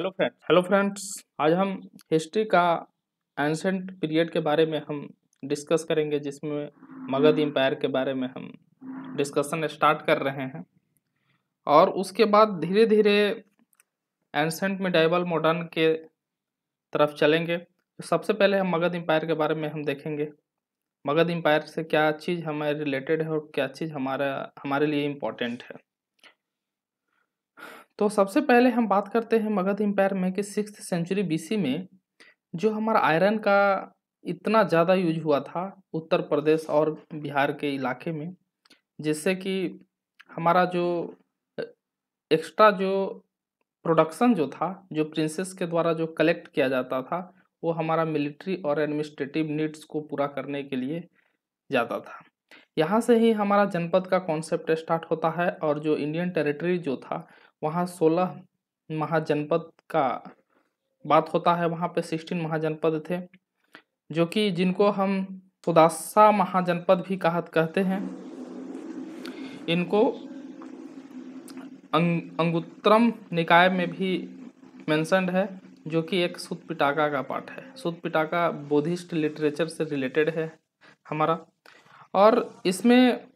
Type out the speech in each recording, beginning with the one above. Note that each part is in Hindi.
हेलो फ्रेंड्स हेलो फ्रेंड्स आज हम हिस्ट्री का एंशेंट पीरियड के बारे में हम डिस्कस करेंगे जिसमें मगध एम्पायर के बारे में हम डिस्कशन स्टार्ट कर रहे हैं और उसके बाद धीरे धीरे एंशेंट मिडाइबल मॉडर्न के तरफ चलेंगे तो सबसे पहले हम मगध एम्पायर के बारे में हम देखेंगे मगध एम्पायर से क्या चीज़ हमारे रिलेटेड है और क्या चीज़ हमारा हमारे लिए इम्पोर्टेंट है तो सबसे पहले हम बात करते हैं मगध एम्पायर में कि सिक्स सेंचुरी बीसी में जो हमारा आयरन का इतना ज़्यादा यूज हुआ था उत्तर प्रदेश और बिहार के इलाके में जिससे कि हमारा जो एक्स्ट्रा जो प्रोडक्शन जो था जो प्रिंसेस के द्वारा जो कलेक्ट किया जाता था वो हमारा मिलिट्री और एडमिनिस्ट्रेटिव नीड्स को पूरा करने के लिए जाता था यहाँ से ही हमारा जनपद का कॉन्सेप्ट स्टार्ट होता है और जो इंडियन टेरिटरी जो था वहाँ सोलह महाजनपद का बात होता है वहाँ पे सिक्सटीन महाजनपद थे जो कि जिनको हम सुदासा महाजनपद भी कहा कहते हैं इनको अंग अंगुत्तरम निकाय में भी मैंसनड है जो कि एक सुत पिटाका का पाठ है सुत पिटाका बोधिस्ट लिटरेचर से रिलेटेड है हमारा और इसमें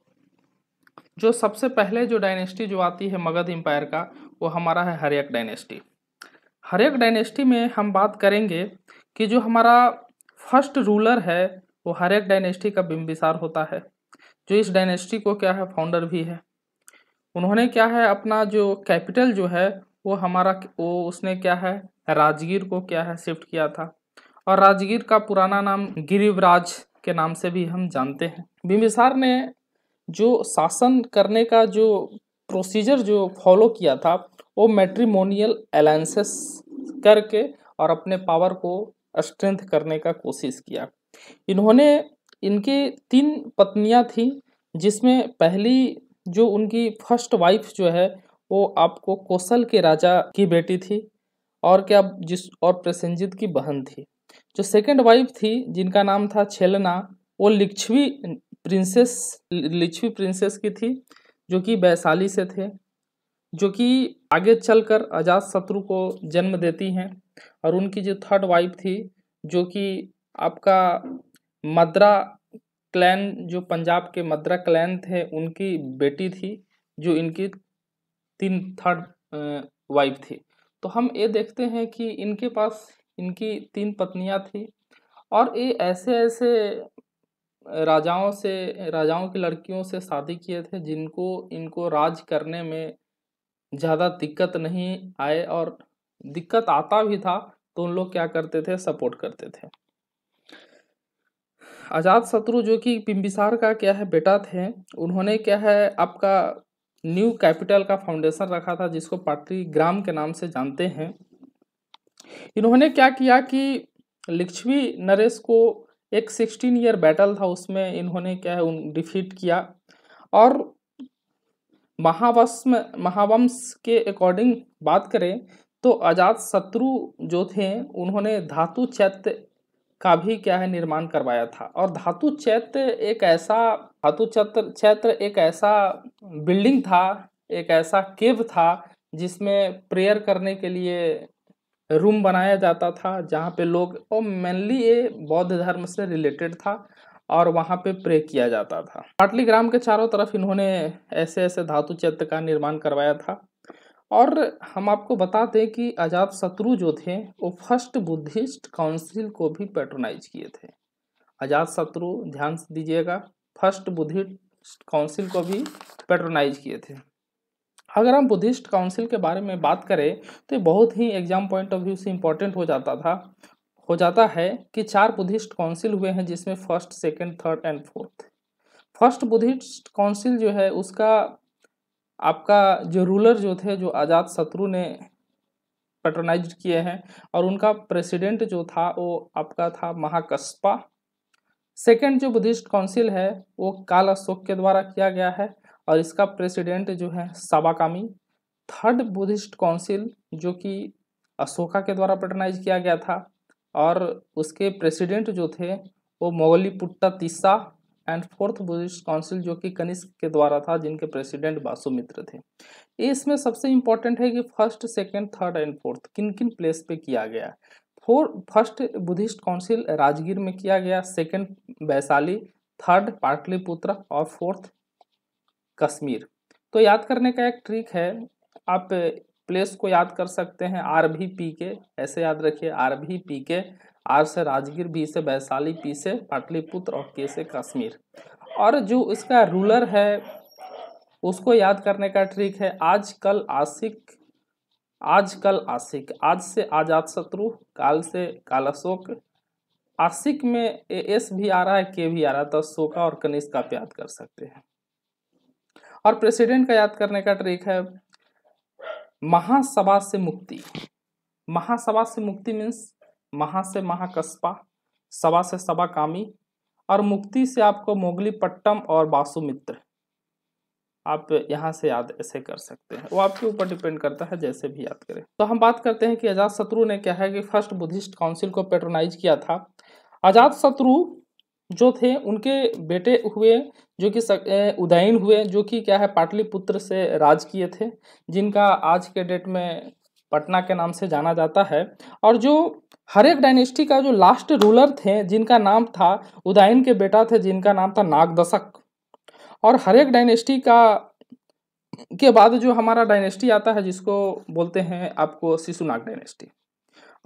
जो सबसे पहले जो डायनेस्टी जो आती है मगध एम्पायर का वो हमारा है हरियक डायनेस्टी हरियक डायनेस्टी में हम बात करेंगे कि जो हमारा फर्स्ट रूलर है वो हरियक डायनेस्टी का बिम्बिसार होता है जो इस डायनेस्टी को क्या है फाउंडर भी है उन्होंने क्या है अपना जो कैपिटल जो है वो हमारा वो उसने क्या है राजगीर को क्या है शिफ्ट किया था और राजगीर का पुराना नाम गिरिवराज के नाम से भी हम जानते हैं बिम्बिसार ने जो शासन करने का जो प्रोसीजर जो फॉलो किया था वो मैट्रीमोनियल अलाइंसेस करके और अपने पावर को स्ट्रेंथ करने का कोशिश किया इन्होंने इनके तीन पत्नियां थीं जिसमें पहली जो उनकी फर्स्ट वाइफ जो है वो आपको कौशल के राजा की बेटी थी और क्या जिस और प्रसेंजित की बहन थी जो सेकंड वाइफ थी जिनका नाम था छेलना वो लिच्छवी प्रिंसेस लिच्छवी प्रिंसेस की थी जो कि वैशाली से थे जो कि आगे चलकर अजात शत्रु को जन्म देती हैं और उनकी जो थर्ड वाइफ थी जो कि आपका मद्रा क्लैन जो पंजाब के मद्रा क्लैन थे उनकी बेटी थी जो इनकी तीन थर्ड वाइफ थी तो हम ये देखते हैं कि इनके पास इनकी तीन पत्नियां थी और ये ऐसे ऐसे राजाओं से राजाओं की लड़कियों से शादी किए थे जिनको इनको राज करने में ज़्यादा दिक्कत नहीं आए और दिक्कत आता भी था तो उन लोग क्या करते थे सपोर्ट करते थे आजाद शत्रु जो कि बिम्बिसार का क्या है बेटा थे उन्होंने क्या है आपका न्यू कैपिटल का फाउंडेशन रखा था जिसको पाटरी ग्राम के नाम से जानते हैं इन्होंने क्या किया कि लक्ष्मी नरेश को एक सिक्सटीन ईयर बैटल था उसमें इन्होंने क्या है उन डिफीट किया और महावंश महावंश के अकॉर्डिंग बात करें तो अजात शत्रु जो थे उन्होंने धातु चैत्य का भी क्या है निर्माण करवाया था और धातु चैत्य एक ऐसा धातु चैत्र चैत्र एक ऐसा बिल्डिंग था एक ऐसा केव था जिसमें प्रेयर करने के लिए रूम बनाया जाता था जहाँ पे लोग और मेनली ये बौद्ध धर्म से रिलेटेड था और वहाँ पे प्रे किया जाता था पाटली ग्राम के चारों तरफ इन्होंने ऐसे ऐसे धातु चित्र का निर्माण करवाया था और हम आपको बताते हैं कि आजाद शत्रु जो थे वो फर्स्ट बुद्धिस्ट काउंसिल को भी पेट्रोनाइज किए थे आजाद शत्रु ध्यान से दीजिएगा फर्स्ट बुद्धिस्ट काउंसिल को भी पेट्रोनाइज किए थे अगर हम बुद्धिस्ट काउंसिल के बारे में बात करें तो ये बहुत ही एग्जाम पॉइंट ऑफ व्यू से इम्पॉर्टेंट हो जाता था हो जाता है कि चार बुद्धिस्ट काउंसिल हुए हैं जिसमें first second third and fourth first Buddhist council जो है उसका आपका जो रूलर जो थे जो आज़ाद शत्रु ने पेट्रोनाइज किए हैं और उनका प्रेसिडेंट जो था वो आपका था महाकस्पा सेकेंड जो बुद्धिस्ट काउंसिल है वो काल अशोक के द्वारा किया गया है और इसका प्रेसिडेंट जो है सावाकामी थर्ड बुद्धिस्ट काउंसिल जो कि अशोका के द्वारा पटनाइज किया गया था और उसके प्रेसिडेंट जो थे वो Moggaliputta Tissa and fourth Buddhist council जो कि कनिष्क के द्वारा था जिनके प्रेसिडेंट बासुमित्र थे इसमें सबसे इम्पोर्टेंट है कि first second third and fourth किन किन प्लेस पे किया गया for first Buddhist council Rajgir में किया गया सेकेंड वैशाली थर्ड पाटलिपुत्र और फोर्थ कश्मीर तो याद करने का एक ट्रिक है आप प्लेस को याद कर सकते हैं आर भी पी के ऐसे याद रखिए आर भी पी के आर से राजगीर भी से वैशाली पी से पाटलिपुत्र और के से कश्मीर और जो इसका रूलर है उसको याद करने का ट्रिक है आज कल आशिक आज कल आशिक आज से आजाद शत्रु काल से काल अशोक आशिक में एस भी आ रहा है के भी आ रहा है तो शोका और कनिष्क आप याद कर सकते हैं और प्रेसिडेंट का याद करने का ट्रिक है महासभा से मुक्ति महासभा से मुक्ति मीन्स महा से महाकस्पा सभा से सभा कामी और मुक्ति से आपको मोगली पट्टम और बासुमित्र आप यहाँ से याद ऐसे कर सकते हैं वो आपके ऊपर डिपेंड करता है जैसे भी याद करें तो हम बात करते हैं कि अजात शत्रु ने क्या है कि फर्स्ट बुद्धिस्ट काउंसिल को पेट्रोनाइज किया था अजात शत्रु जो थे उनके बेटे हुए जो कि उदयन हुए जो कि क्या है पाटलिपुत्र से राज किए थे जिनका आज के डेट में पटना के नाम से जाना जाता है और जो हर एक डायनेस्टी का जो लास्ट रूलर थे जिनका नाम था उदयन के बेटा थे जिनका नाम था नागदशक और हर एक डायनेस्टी का के बाद जो हमारा डायनेस्टी आता है जिसको बोलते हैं आपको शिशुनाग डायनेस्टी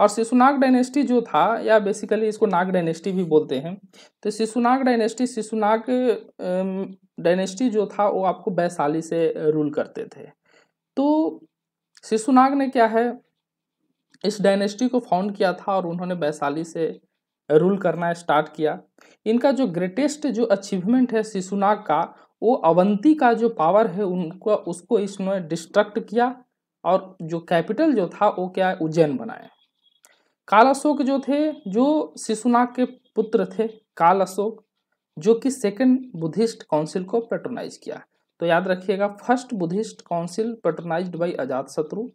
और शिशुनाग डायनेस्टी जो था या बेसिकली इसको नाग डायनेस्टी भी बोलते हैं तो शिशुनाग डायनेस्टी शिशुनाग डायनेस्टी जो था वो आपको वैशाली से रूल करते थे तो शिशुनाग ने क्या है इस डायनेस्टी को फाउंड किया था और उन्होंने वैशाली से रूल करना स्टार्ट किया इनका जो ग्रेटेस्ट जो अचीवमेंट है शिशुनाग का वो अवंती का जो पावर है उनको उसको इसने डिस्ट्रक्ट किया और जो कैपिटल जो था वो क्या उज्जैन बनाया काल अशोक जो थे जो शिशुनाग के पुत्र थे काल अशोक जो कि सेकंड बुद्धिस्ट काउंसिल को पेट्रोनाइज किया तो याद रखिएगा first Buddhist council patronized by Ajatashatru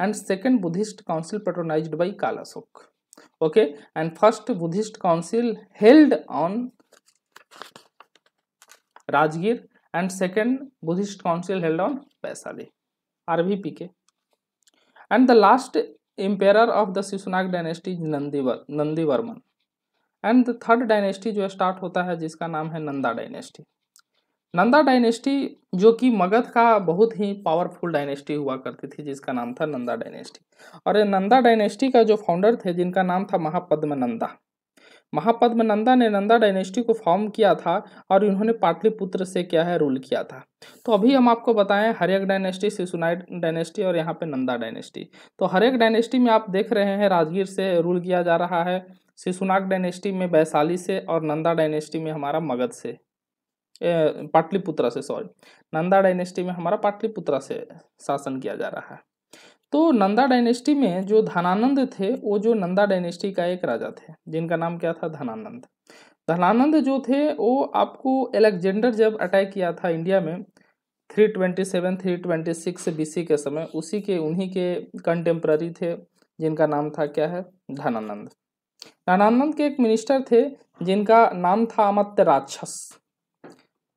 and second Buddhist council patronize by Kalashoka okay and first Buddhist council held on Rajgir and second Buddhist council held on Vaishali आरवीपी के and the last emperor of the Shishunaga dynasty नंदीवर Nandivarman and the third dynasty जो स्टार्ट होता है जिसका नाम है नंदा डायनेस्टी नंदा डायनेस्टी जो कि मगध का बहुत ही पावरफुल डायनेस्टी हुआ करती थी जिसका नाम था नंदा डायनेस्टी और ये नंदा डायनेस्टी का जो फाउंडर थे जिनका नाम था महापद्म नंदा महापद्म नंदा ने नंदा डायनेस्टी को फॉर्म किया था और इन्होंने पाटलिपुत्र से क्या है रूल किया था तो अभी हम आपको बताएं हरेक डायनेस्टी शिशुनाइट डायनेस्टी और यहाँ पे नंदा डायनेस्टी तो हरेक डायनेस्टी में आप देख रहे हैं राजगीर से रूल किया जा रहा है शिशुनाग डायनेस्टी में वैशाली से और नंदा डायनेस्टी में हमारा मगध से पाटलिपुत्रा से सॉरी नंदा डायनेस्टी में हमारा पाटलिपुत्रा से शासन किया जा रहा है तो नंदा डायनेस्टी में जो धनानंद थे वो जो नंदा डायनेस्टी का एक राजा थे जिनका नाम क्या था धनानंद धनानंद जो थे वो आपको एलेक्जेंडर जब अटैक किया था इंडिया में 327 326 बीसी के समय उसी के उन्हीं के कंटेम्प्ररी थे जिनका नाम था क्या है धनानंद धनानंद के एक मिनिस्टर थे जिनका नाम था अमत्य राक्षस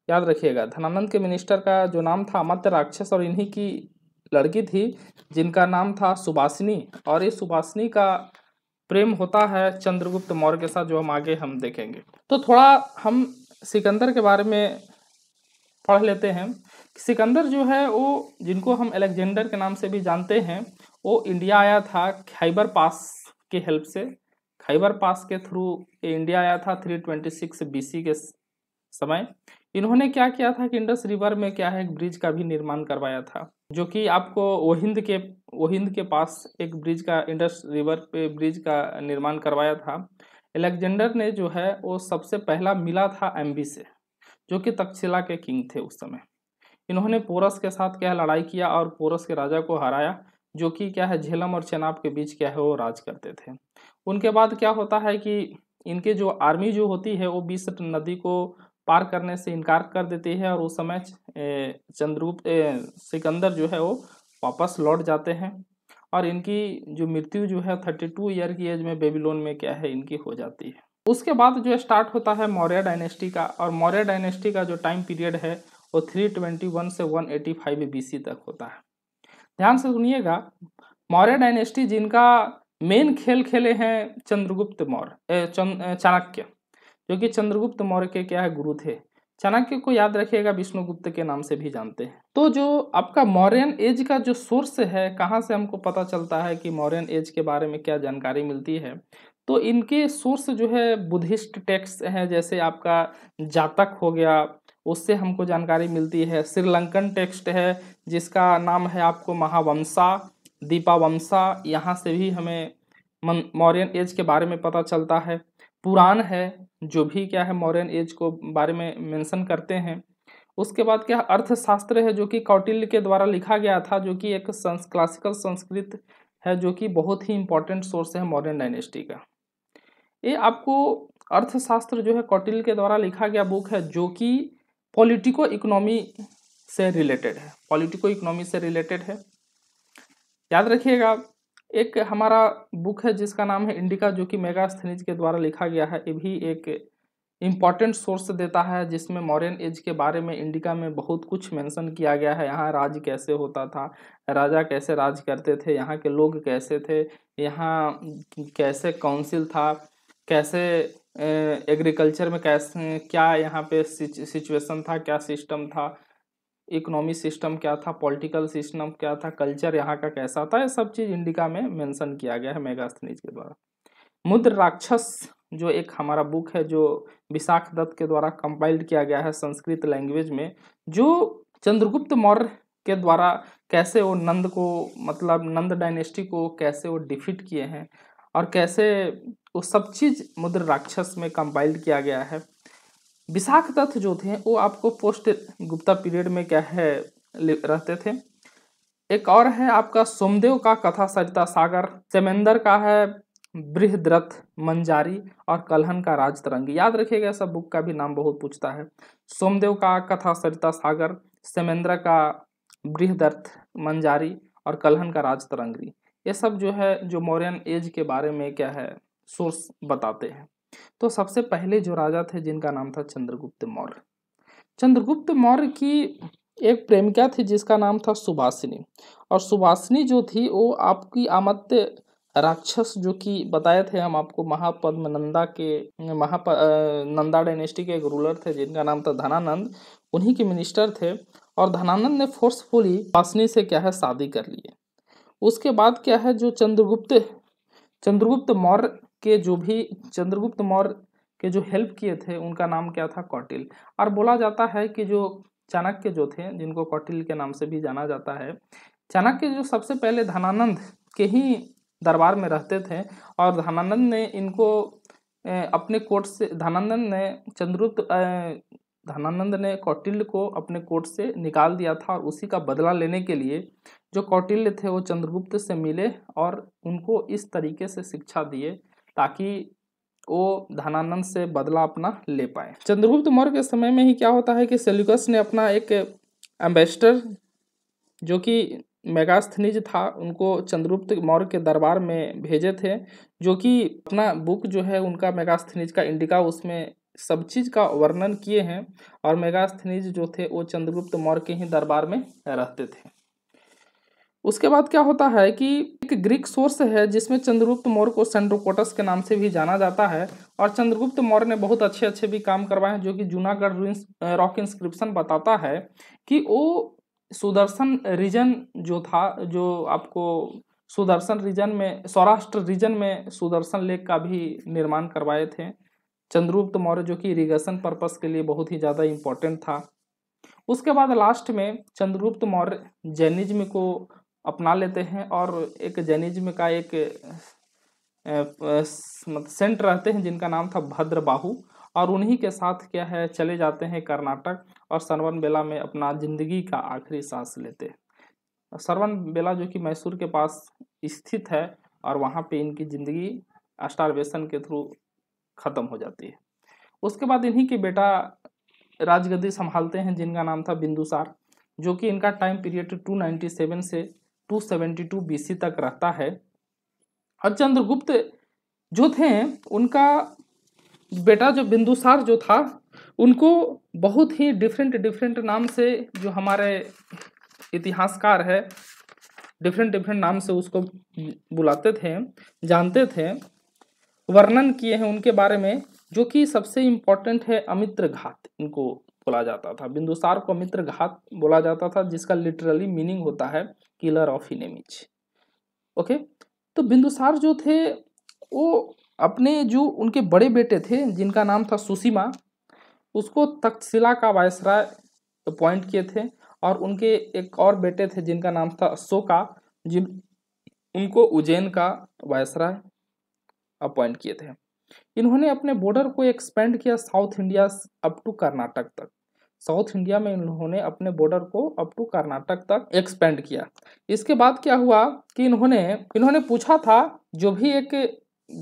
याद रखिएगा धनानंद के मिनिस्टर का जो नाम था अमत्य राक्षस और इन्हीं की लड़की थी जिनका नाम था सुबासिनी और इस सुबासिनी का प्रेम होता है चंद्रगुप्त मौर्य के साथ जो हम आगे हम देखेंगे तो थोड़ा हम सिकंदर के बारे में पढ़ लेते हैं सिकंदर जो है वो जिनको हम अलेक्जेंडर के नाम से भी जानते हैं वो इंडिया आया था खैबर पास के हेल्प से खैबर पास के थ्रू इंडिया आया था थ्री ट्वेंटी सिक्स बी के समय इन्होंने क्या किया था कि इंडस रिवर में क्या है एक ब्रिज का भी निर्माण करवाया था जो कि आपको ओहिंद के ओहिंद के पास एक ब्रिज का इंडस रिवर पे ब्रिज का निर्माण करवाया था एलेक्जेंडर ने जो है वो सबसे पहला मिला था एम से जो कि तक्षशिला के किंग थे उस समय इन्होंने पोरस के साथ क्या लड़ाई किया और पोरस के राजा को हराया जो कि क्या है झेलम और चेनाब के बीच क्या है वो राज करते थे उनके बाद क्या होता है कि इनके जो आर्मी जो होती है वो बीस नदी को पार करने से इनकार कर देती है और उस समय चंद्रगुप्त सिकंदर जो है वो वापस लौट जाते हैं और इनकी जो मृत्यु जो है थर्टी टू ईयर की एज में बेबीलोन में क्या है इनकी हो जाती है उसके बाद जो स्टार्ट होता है मौर्य डायनेस्टी का और मौर्य डायनेस्टी का जो टाइम पीरियड है वो थ्री ट्वेंटी वन से वन एटी फाइव बी तक होता है ध्यान से सुनिएगा मौर्य डायनेस्टी जिनका मेन खेल खेले हैं चंद्रगुप्त मौर्य चाणक्य जो कि चंद्रगुप्त मौर्य के क्या है गुरु थे चाणक्य को याद रखिएगा विष्णुगुप्त के नाम से भी जानते हैं तो जो आपका मौर्यन एज का जो सोर्स है कहाँ से हमको पता चलता है कि मौर्यन एज के बारे में क्या जानकारी मिलती है तो इनके सोर्स जो है बुद्धिस्ट टेक्स हैं जैसे आपका जातक हो गया उससे हमको जानकारी मिलती है श्रीलंकन टेक्स्ट है जिसका नाम है आपको महावंशा दीपावंशा यहाँ से भी हमें मौर्यन एज के बारे में पता चलता है पुराण है जो भी क्या है मॉडर्न एज को बारे में मेंशन करते हैं उसके बाद क्या अर्थशास्त्र है जो कि कौटिल्य के द्वारा लिखा गया था जो कि एक संस क्लासिकल संस्कृत है जो कि बहुत ही इंपॉर्टेंट सोर्स है मॉडर्न डायनेस्टी का ये आपको अर्थशास्त्र जो है कौटिल्य के द्वारा लिखा गया बुक है जो कि पॉलिटिको इकोनॉमी से रिलेटेड है पॉलिटिको इकोनॉमी से रिलेटेड है याद रखिएगा एक हमारा बुक है जिसका नाम है इंडिका जो कि स्थनिज के द्वारा लिखा गया है ये भी एक इम्पॉर्टेंट सोर्स देता है जिसमें मॉडर्न एज के बारे में इंडिका में बहुत कुछ मेंशन किया गया है यहाँ राज कैसे होता था राजा कैसे राज करते थे यहाँ के लोग कैसे थे यहाँ कैसे काउंसिल था कैसे एग्रीकल्चर में कैसे क्या यहाँ पे सिचुएशन था क्या सिस्टम था इकोनॉमी सिस्टम क्या था पॉलिटिकल सिस्टम क्या था कल्चर यहाँ का कैसा था ये सब चीज़ इंडिका में मेंशन किया गया है मेगास्थनीज के द्वारा मुद्र राक्षस जो एक हमारा बुक है जो विशाख दत्त के द्वारा कंपाइल्ड किया गया है संस्कृत लैंग्वेज में जो चंद्रगुप्त मौर्य के द्वारा कैसे वो नंद को मतलब नंद डायनेस्टी को कैसे वो डिफिट किए हैं और कैसे वो सब चीज़ मुद्र राक्षस में कंपाइल्ड किया गया है विशाख दत्त जो थे वो आपको पोस्ट गुप्ता पीरियड में क्या है रहते थे एक और है आपका सोमदेव का कथा सरिता सागर चमेंदर का है बृहद्रथ मंजारी और कलहन का राज तरंगी याद रखिएगा सब बुक का भी नाम बहुत पूछता है सोमदेव का कथा सरिता सागर सेमेंद्र का बृहदर्थ मंजारी और कलहन का राज तरंगी ये सब जो है जो मौर्यन एज के बारे में क्या है सोर्स बताते हैं तो सबसे पहले जो राजा थे जिनका नाम था चंद्रगुप्त मौर्य चंद्रगुप्त मौर्य की एक प्रेमिका थी जिसका नाम था सुभाषिनी और सुभाषिनी जो थी वो आपकी आमत्य राक्षस जो कि बताए थे हम आपको महापद्म नंदा के महाप नंदा डायनेस्टी के एक रूलर थे जिनका नाम था धनानंद उन्हीं के मिनिस्टर थे और धनानंद ने फोर्सफुली सुभाषिनी से क्या है शादी कर लिए उसके बाद क्या है जो चंद्रगुप्त चंद्रगुप्त मौर्य के जो भी चंद्रगुप्त मौर्य के जो हेल्प किए थे उनका नाम क्या था कौटिल और बोला जाता है कि जो चाणक्य जो थे जिनको कौटिल के नाम से भी जाना जाता है चाणक्य जो सबसे पहले धनानंद के ही दरबार में रहते थे और धनानंद ने इनको अपने कोर्ट से धनानंद ने चंद्रगुप्त धनानंद ने कौटिल्य को अपने कोर्ट से निकाल दिया था और उसी का बदला लेने के लिए जो कौटिल्य थे वो चंद्रगुप्त से मिले और उनको इस तरीके से शिक्षा दिए ताकि वो धनानंद से बदला अपना ले पाए चंद्रगुप्त मौर्य के समय में ही क्या होता है कि सेल्युकस ने अपना एक एम्बेसडर जो कि मेगास्थनिज था उनको चंद्रगुप्त मौर्य के दरबार में भेजे थे जो कि अपना बुक जो है उनका मेगास्थनिज का इंडिका उसमें सब चीज़ का वर्णन किए हैं और मेगास्थनिज जो थे वो चंद्रगुप्त मौर्य के ही दरबार में रहते थे उसके बाद क्या होता है कि एक ग्रीक सोर्स है जिसमें चंद्रगुप्त मौर्य को सेंड्रोकोटस के नाम से भी जाना जाता है और चंद्रगुप्त मौर्य ने बहुत अच्छे अच्छे भी काम करवाए हैं जो कि जूनागढ़ रूइंस रॉक इंस्क्रिप्शन बताता है कि वो सुदर्शन रीजन जो था जो आपको सुदर्शन रीजन में सौराष्ट्र रीजन में सुदर्शन लेक का भी निर्माण करवाए थे चंद्रगुप्त मौर्य जो कि इरीगेशन पर्पस के लिए बहुत ही ज़्यादा इम्पोर्टेंट था उसके बाद लास्ट में चंद्रगुप्त मौर्य जैनिज्म को अपना लेते हैं और एक जैनिज्म का एक मतलब सेंट रहते हैं जिनका नाम था भद्र बाहू और उन्हीं के साथ क्या है चले जाते हैं कर्नाटक और सरवन बेला में अपना जिंदगी का आखिरी सांस लेते हैं सरवन बेला जो कि मैसूर के पास स्थित है और वहाँ पे इनकी ज़िंदगी अस्टारवेशन के थ्रू ख़त्म हो जाती है उसके बाद इन्हीं के बेटा राजगद्दी संभालते हैं जिनका नाम था बिंदुसार जो कि इनका टाइम पीरियड 297 से 272 बीसी तक रहता है और चंद्रगुप्त जो थे उनका बेटा जो बिंदुसार जो था उनको बहुत ही डिफरेंट डिफरेंट नाम से जो हमारे इतिहासकार है डिफरेंट डिफरेंट नाम से उसको बुलाते थे जानते थे वर्णन किए हैं उनके बारे में जो कि सबसे इम्पोर्टेंट है अमित्र घात इनको बोला जाता था बिंदुसार को मित्र घात बोला जाता था जिसका लिटरली मीनिंग होता है किलर ऑफ इनेमिज ओके तो बिंदुसार जो थे वो अपने जो उनके बड़े बेटे थे जिनका नाम था सुशीमा उसको तक्षशिला का वायसराय अपॉइंट किए थे और उनके एक और बेटे थे जिनका नाम था अशोका जिन उनको उज्जैन का वायसराय अपॉइंट किए थे इन्होंने अपने बॉर्डर को एक्सपेंड किया south India up to Karnataka तक साउथ इंडिया में इन्होंने अपने बॉर्डर को अप टू कर्नाटक तक एक्सपेंड किया इसके बाद क्या हुआ कि इन्होंने इन्होंने पूछा था जो भी एक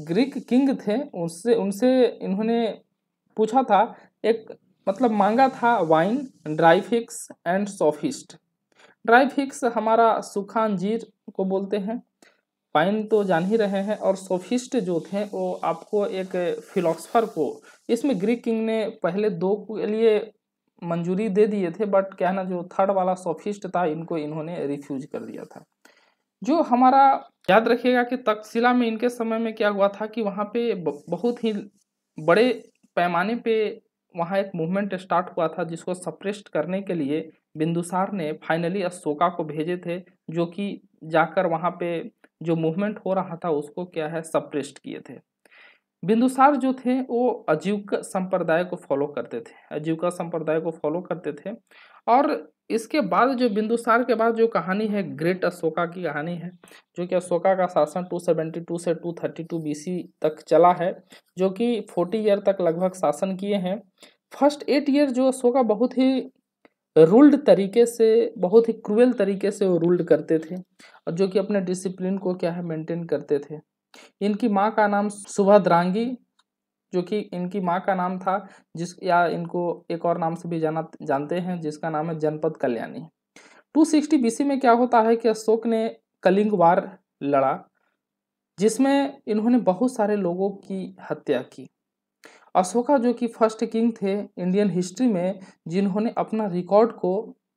ग्रीक किंग थे उससे उनसे इन्होंने पूछा था एक मतलब मांगा था wine dry figs and sophist dry figs हमारा सुखान जीर को बोलते हैं पाइन तो जान ही रहे हैं और सोफिस्ट जो थे वो आपको एक फिलोसफर को इसमें ग्रीक किंग ने पहले दो के लिए मंजूरी दे दिए थे बट क्या ना जो थर्ड वाला सोफिस्ट था इनको इन्होंने रिफ्यूज कर दिया था जो हमारा याद रखिएगा कि तकसिला में इनके समय में क्या हुआ था कि वहाँ पे बहुत ही बड़े पैमाने पे वहाँ एक मूवमेंट स्टार्ट हुआ था जिसको सप्रेस्ट करने के लिए बिंदुसार ने फाइनली अशोका को भेजे थे जो कि जाकर वहाँ पे जो मूवमेंट हो रहा था उसको क्या है सप्रेस्ट किए थे बिंदुसार जो थे वो अजीविका संप्रदाय को फॉलो करते थे अजीविका संप्रदाय को फॉलो करते थे और इसके बाद जो बिंदुसार के बाद जो कहानी है ग्रेट अशोका की कहानी है जो कि अशोका का शासन 272 से 232 सी तक चला है जो कि 40 ईयर तक लगभग शासन किए हैं फर्स्ट एट ईयर जो अशोका बहुत ही रूल्ड तरीके से बहुत ही क्रूएल तरीके से वो रूल्ड करते थे और जो कि अपने डिसिप्लिन को क्या है मेंटेन करते थे इनकी माँ का नाम सुभाद्रांगी जो कि इनकी माँ का नाम था जिस या इनको एक और नाम से भी जाना जानते हैं जिसका नाम है जनपद कल्याणी 260 बीसी में क्या होता है कि अशोक ने कलिंग वार लड़ा जिसमें इन्होंने बहुत सारे लोगों की हत्या की अशोका जो कि फर्स्ट किंग थे इंडियन हिस्ट्री में जिन्होंने अपना रिकॉर्ड को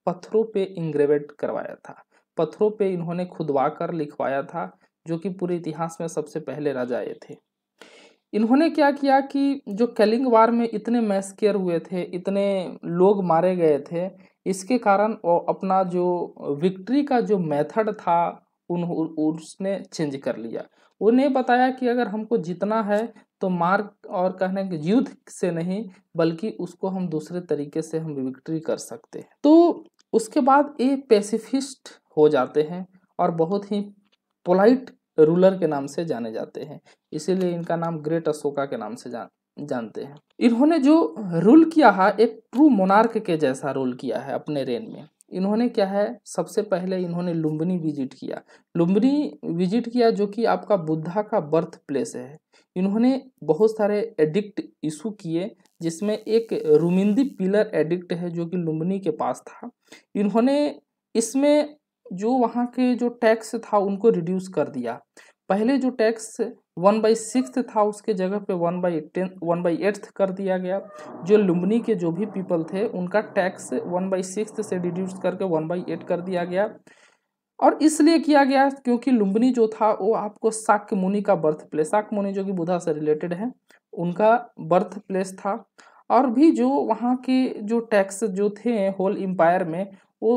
पत्थरों पे इंग्रेवेट करवाया था पत्थरों पे इन्होंने खुदवा कर लिखवाया था जो कि पूरे इतिहास में सबसे पहले राजा आए थे इन्होंने क्या किया कि जो कैलिंग वार में इतने मैस्केयर हुए थे इतने लोग मारे गए थे इसके कारण वो अपना जो विक्ट्री का जो मेथड था उन उसने चेंज कर लिया उन्हें बताया कि अगर हमको जीतना है तो मार्ग और कहने के युद्ध से नहीं बल्कि उसको हम दूसरे तरीके से हम विक्ट्री कर सकते हैं तो उसके बाद ये पेसिफिस्ट हो जाते हैं और बहुत ही पोलाइट रूलर के नाम से जाने जाते हैं इसीलिए इनका नाम ग्रेट अशोका के नाम से जान जानते हैं इन्होंने जो रूल किया है एक ट्रू मोनार्क के जैसा रूल किया है अपने रेन में इन्होंने क्या है सबसे पहले इन्होंने लुम्बनी विजिट किया लुम्बनी विजिट किया जो कि आपका बुद्धा का बर्थ प्लेस है इन्होंने बहुत सारे एडिक्ट इशू किए जिसमें एक रुमिंदी पिलर एडिक्ट है जो कि लुम्बनी के पास था इन्होंने इसमें जो वहाँ के जो टैक्स था उनको रिड्यूस कर दिया पहले जो टैक्स वन बाई सिक्स था उसके जगह पे one by ten one by eighth कर दिया गया जो लुम्बनी के जो भी पीपल थे उनका टैक्स वन बाई सिक्स से रिड्यूस करके वन बाई एट कर दिया गया और इसलिए किया गया क्योंकि लुम्बिनी जो था वो आपको शाक्य मुनि का बर्थ प्लेस शाक्य मुनि जो कि बुधा से रिलेटेड है उनका बर्थ प्लेस था और भी जो वहाँ के जो टैक्स जो थे होल एम्पायर में वो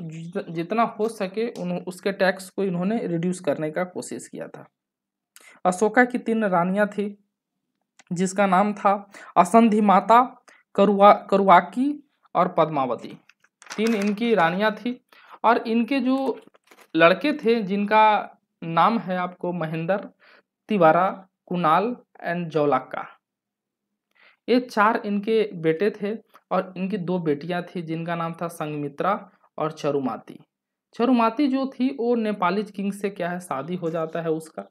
जितना हो सके उन उसके टैक्स को इन्होंने रिड्यूस करने का कोशिश किया था अशोका की तीन रानियाँ थी जिसका नाम था असंधि माता करुआ करुआकी और पद्मावती तीन इनकी रानियाँ थी और इनके जो लड़के थे जिनका नाम है आपको महेंद्र तिवारा कुणाल एंड जौलाक्का ये चार इनके बेटे थे और इनकी दो बेटियां थी जिनका नाम था संगमित्रा और चरुमाती चरुमाती जो थी वो नेपाली किंग से क्या है शादी हो जाता है उसका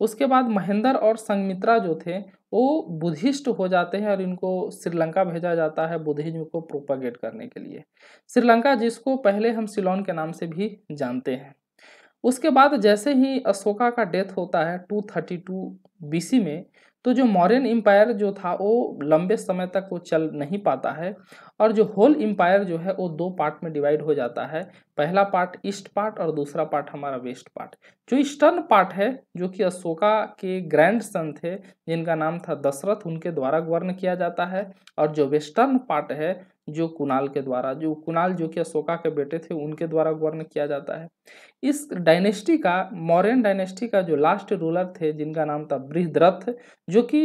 उसके बाद महेंद्र और संगमित्रा जो थे वो बुद्धिस्ट हो जाते हैं और इनको श्रीलंका भेजा जाता है बुद्धिज्म को प्रोपागेट करने के लिए श्रीलंका जिसको पहले हम सिलोन के नाम से भी जानते हैं उसके बाद जैसे ही अशोका का डेथ होता है 232 बीसी में तो जो मॉरियन एम्पायर जो था वो लंबे समय तक वो चल नहीं पाता है और जो होल एम्पायर जो है वो दो पार्ट में डिवाइड हो जाता है पहला पार्ट ईस्ट पार्ट और दूसरा पार्ट हमारा वेस्ट पार्ट जो ईस्टर्न पार्ट है जो कि अशोका के ग्रैंड सन थे जिनका नाम था दशरथ उनके द्वारा गवर्न किया जाता है और जो वेस्टर्न पार्ट है जो कुणाल के द्वारा जो कुणाल जो कि अशोका के बेटे थे उनके द्वारा गवर्न किया जाता है इस डायनेस्टी का मौर्यन डायनेस्टी का जो लास्ट रूलर थे जिनका नाम था बृहद्रथ जो कि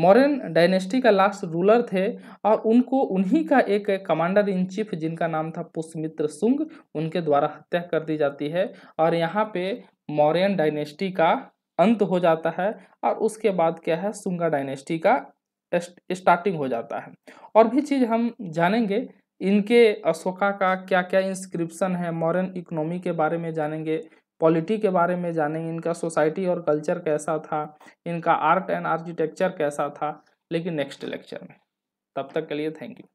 मौर्यन डायनेस्टी का लास्ट रूलर थे और उनको उन्हीं का एक कमांडर इन चीफ जिनका नाम था पुष्मित्र सुंग उनके द्वारा हत्या कर दी जाती है और यहाँ पे मौर्यन डायनेस्टी का अंत हो जाता है और उसके बाद क्या है सुंगा डायनेस्टी का स्टार्टिंग हो जाता है और भी चीज़ हम जानेंगे इनके अशोका का क्या क्या इंस्क्रिप्शन है मॉडर्न इकोनॉमी के बारे में जानेंगे पॉलिटी के बारे में जानेंगे इनका सोसाइटी और कल्चर कैसा था इनका आर्ट एंड आर्किटेक्चर कैसा था लेकिन नेक्स्ट लेक्चर में तब तक के लिए थैंक यू